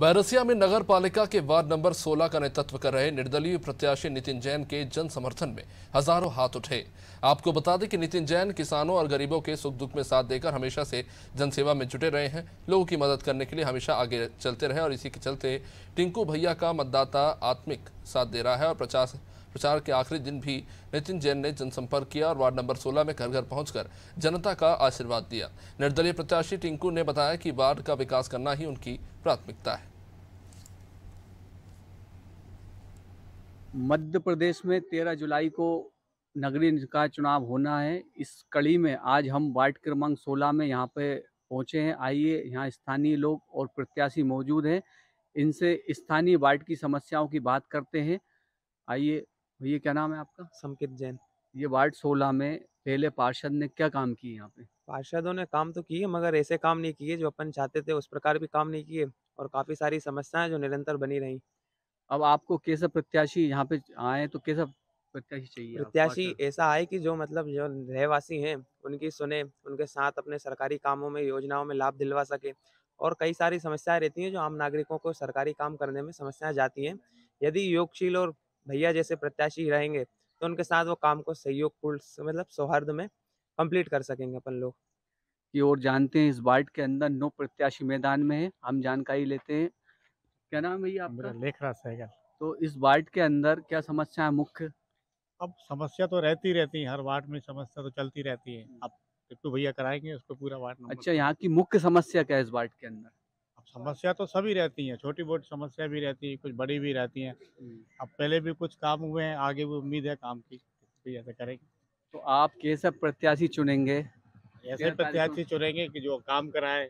बैरसिया में नगर पालिका के वार्ड नंबर 16 का नेतृत्व कर रहे निर्दलीय प्रत्याशी नितिन जैन के जन समर्थन में हजारों हाथ उठे आपको बता दें कि नितिन जैन किसानों और गरीबों के सुख दुख में साथ देकर हमेशा से जनसेवा में जुटे रहे हैं लोगों की मदद करने के लिए हमेशा आगे चलते रहे और इसी के चलते टिंकू भैया का मतदाता आत्मिक साथ दे रहा है और प्रचार प्रचार के आखिरी दिन भी नितिन जैन ने जनसंपर्क किया और वार्ड नंबर 16 में घर घर पहुंचकर जनता का आशीर्वाद दिया निर्दलीय प्रत्याशी टिंकू ने बताया कि वार्ड का विकास करना ही उनकी प्राथमिकता है मध्य प्रदेश में तेरह जुलाई को नगरीय निकाय चुनाव होना है इस कड़ी में आज हम वार्ड क्रमांक सोलह में यहाँ पे पहुँचे हैं आइए यहाँ स्थानीय लोग और प्रत्याशी मौजूद हैं इनसे स्थानीय वार्ड की समस्याओं की बात करते हैं आइए ये क्या नाम है आपका संकित जैन ये वार्ड सोलह में पहले पार्षद ने क्या काम किए यहाँ पे पार्षदों ने काम तो किए मगर ऐसे काम नहीं किए जो अपन चाहते थे उस प्रकार भी काम नहीं किए और काफ़ी सारी समस्याएं जो निरंतर बनी रही अब आपको कैसा प्रत्याशी यहाँ पे आए तो कैसा प्रत्याशी चाहिए प्रत्याशी ऐसा आए कि जो मतलब जो रहवासी हैं उनकी सुने उनके साथ अपने सरकारी कामों में योजनाओं में लाभ दिलवा सके और कई सारी समस्याएं रहती हैं जो आम नागरिकों को सरकारी काम करने में समस्याएं जाती हैं यदि योगशील और भैया जैसे प्रत्याशी रहेंगे तो उनके साथ वो काम को सहयोग मतलब सौहार्द में कंप्लीट कर सकेंगे अपन लोग की और जानते हैं इस वार्ड के अंदर नौ प्रत्याशी मैदान में है हम जानकारी लेते हैं क्या नाम है लेख आपका लेखरा सहगल तो इस वार्ड के अंदर क्या समस्या है मुख्य अब समस्या तो रहती रहती है हर वार्ड में समस्या तो चलती रहती है अब टिप्टू तो भैया कराएंगे उसको पूरा वार्ड अच्छा यहाँ की मुख्य समस्या क्या है इस वार्ड के अंदर समस्या तो सभी रहती हैं छोटी मोटी समस्या भी रहती है कुछ बड़ी भी रहती हैं अब पहले भी कुछ काम हुए हैं आगे भी उम्मीद है काम की भी ऐसे करेंगे तो आप कैसा प्रत्याशी चुनेंगे ऐसे प्रत्याशी चुनेंगे कि जो काम कराए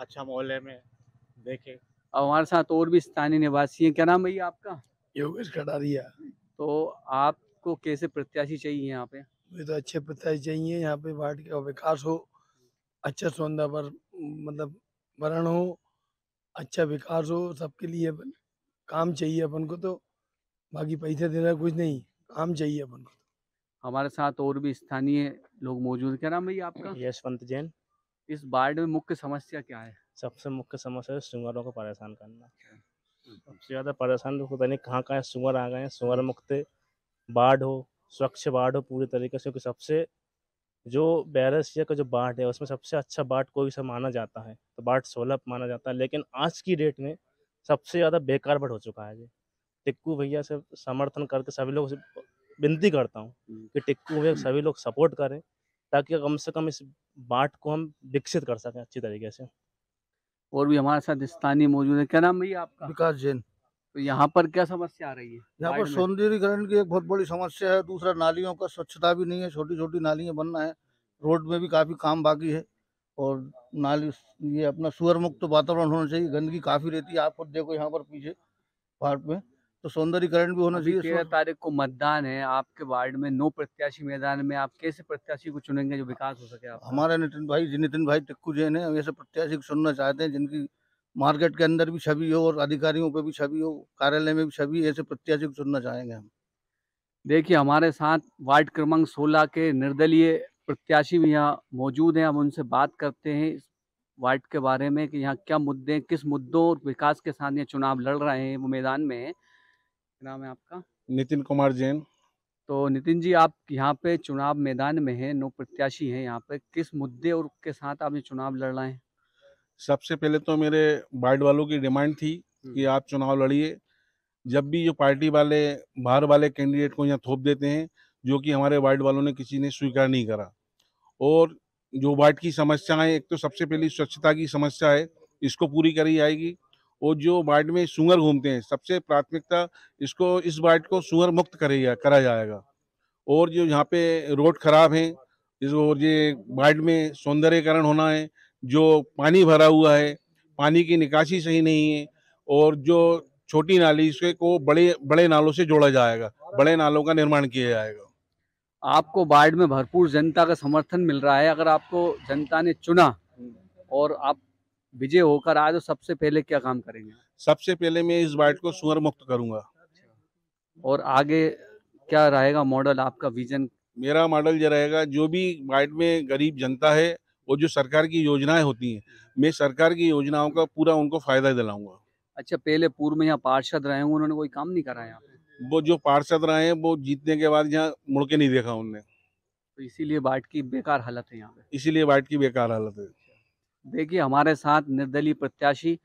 अच्छा मोहल्ले में देखे अब हमारे साथ और भी स्थानीय निवासी हैं क्या नाम भैया आपका योगेश कटारिया तो आपको कैसे प्रत्याशी चाहिए यहाँ पे मुझे तो अच्छे प्रत्याशी चाहिए यहाँ पे वार्ड का विकास हो अच्छा सौंदर्य मतलब वरण हो अच्छा विकास हो सबके लिए अपन काम चाहिए अपन को तो बाकी पैसे देना कुछ नहीं काम चाहिए अपन को तो। हमारे साथ और भी स्थानीय लोग मौजूद क्या नाम है आपका यशवंत जैन इस बाढ़ में मुख्य समस्या क्या है सबसे मुख्य समस्या है सुअरों को परेशान करना हम्म। सबसे ज़्यादा परेशान लोग तो पता नहीं कहाँ कहाँ सुअर आ गए हैं सुअर मुक्त बाढ़ हो स्वच्छ बाढ़ हो पूरी तरीके से सबसे जो बैरस या का जो बाट है उसमें सबसे अच्छा बाट कोई सा माना जाता है तो बाट सोलह माना जाता है लेकिन आज की डेट में सबसे ज़्यादा बेकार बट हो चुका है ये टिक्कू भैया से समर्थन करके सभी लोग विनती करता हूँ हम्म। कि टिक्कू भैया सभी लोग सपोर्ट करें ताकि कम से कम इस बाट को हम विकसित कर सकें अच्छी तरीके से और भी हमारे साथ स्थानीय मौजूद है क्या नाम भैया आपका विकास जैन तो यहाँ पर क्या समस्या आ रही है यहाँ पर सौंदर्यकरण की एक बहुत बड़ी समस्या है दूसरा नालियों का स्वच्छता भी नहीं है छोटी छोटी नालियाँ बनना है रोड में भी काफ़ी काम बाकी है और नाली ये अपना सुअर मुक्त वातावरण होना चाहिए गंदगी काफ़ी रहती है आप खुद देखो यहाँ पर पीछे पार्क में तो सौंदर्यकरण भी होना चाहिए तेरह तारीख को मतदान है आपके वार्ड में नौ प्रत्याशी मैदान में आप कैसे प्रत्याशी को चुनेंगे जो विकास हो सके आप हमारे नितिन भाई नितिन भाई टिक्कू जैन है वैसे प्रत्याशी को चुनना चाहते हैं जिनकी मार्केट के अंदर भी छवि हो और अधिकारियों पे भी छवि हो कार्यालय में भी छवि ऐसे प्रत्याशी को चुनना चाहेंगे हम देखिए हमारे साथ वार्ड क्रमांक 16 के निर्दलीय प्रत्याशी भी यहाँ मौजूद हैं हम उनसे बात करते हैं इस वार्ड के बारे में कि यहाँ क्या मुद्दे किस मुद्दों और विकास के साथ ये चुनाव लड़ रहे हैं वो मैदान में है नाम है आपका नितिन कुमार जैन तो नितिन जी आप यहाँ पे चुनाव मैदान में हैं नौ प्रत्याशी हैं यहाँ पे किस मुद्दे और के साथ आप ये चुनाव लड़ रहे हैं सबसे पहले तो मेरे वार्ड वालों की डिमांड थी हम्म। कि आप चुनाव लड़िए जब भी जो पार्टी वाले बाहर वाले कैंडिडेट को यहाँ थोप देते हैं जो कि हमारे वार्ड वालों ने किसी ने स्वीकार नहीं करा और जो वार्ड की समस्याएं एक तो सबसे पहली स्वच्छता की समस्या है इसको पूरी करी जाएगी और जो वार्ड में सुअर घूमते हैं सबसे प्राथमिकता इसको इस वार्ड को सुअर मुक्त करेगा करा जाएगा और जो यहाँ पे रोड खराब हैं इस और ये वार्ड में सौंदर्यकरण होना है जो पानी भरा हुआ है पानी की निकासी सही नहीं है और जो छोटी नाली से को बड़े बड़े नालों से जोड़ा जाएगा बड़े नालों का निर्माण किया जाएगा आपको बाढ़ में भरपूर जनता का समर्थन मिल रहा है अगर आपको जनता ने चुना और आप विजय होकर आए तो सबसे पहले क्या काम करेंगे सबसे पहले मैं इस वार्ड को सुअर मुक्त करूंगा और आगे क्या रहेगा मॉडल आपका विजन मेरा मॉडल ये रहेगा जो भी बाइट में गरीब जनता है और जो सरकार की योजनाएं होती हैं मैं सरकार की योजनाओं का पूरा उनको फायदा दिलाऊंगा अच्छा पहले पूर्व में यहाँ पार्षद रहे उन्होंने कोई काम नहीं करा यहाँ वो जो पार्षद रहे हैं वो जीतने के बाद यहाँ मुड़ के नहीं देखा उनने तो इसीलिए वार्ड की बेकार हालत है यहाँ पे इसीलिए वार्ड की बेकार हालत है देखिए हमारे साथ निर्दलीय प्रत्याशी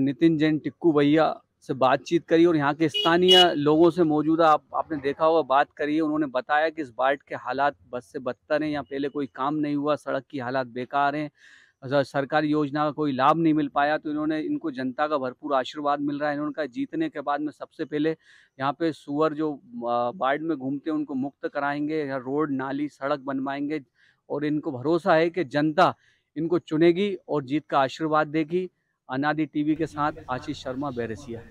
नितिन जैन टिक्कू भैया से बातचीत करी और यहाँ के स्थानीय लोगों से मौजूदा आप, आपने देखा होगा बात करी उन्होंने बताया कि इस बाढ़ के हालात बस से बदतर हैं यहाँ पहले कोई काम नहीं हुआ सड़क की हालात बेकार हैं सरकारी योजना का कोई लाभ नहीं मिल पाया तो इन्होंने इनको जनता का भरपूर आशीर्वाद मिल रहा है इन्होंने कहा जीतने के बाद में सबसे पहले यहाँ पे सुअर जो बाढ़ में घूमते हैं उनको मुक्त कराएंगे रोड नाली सड़क बनवाएंगे और इनको भरोसा है कि जनता इनको चुनेगी और जीत का आशीर्वाद देगी अनादि टीवी के साथ आशीष शर्मा बैरसिया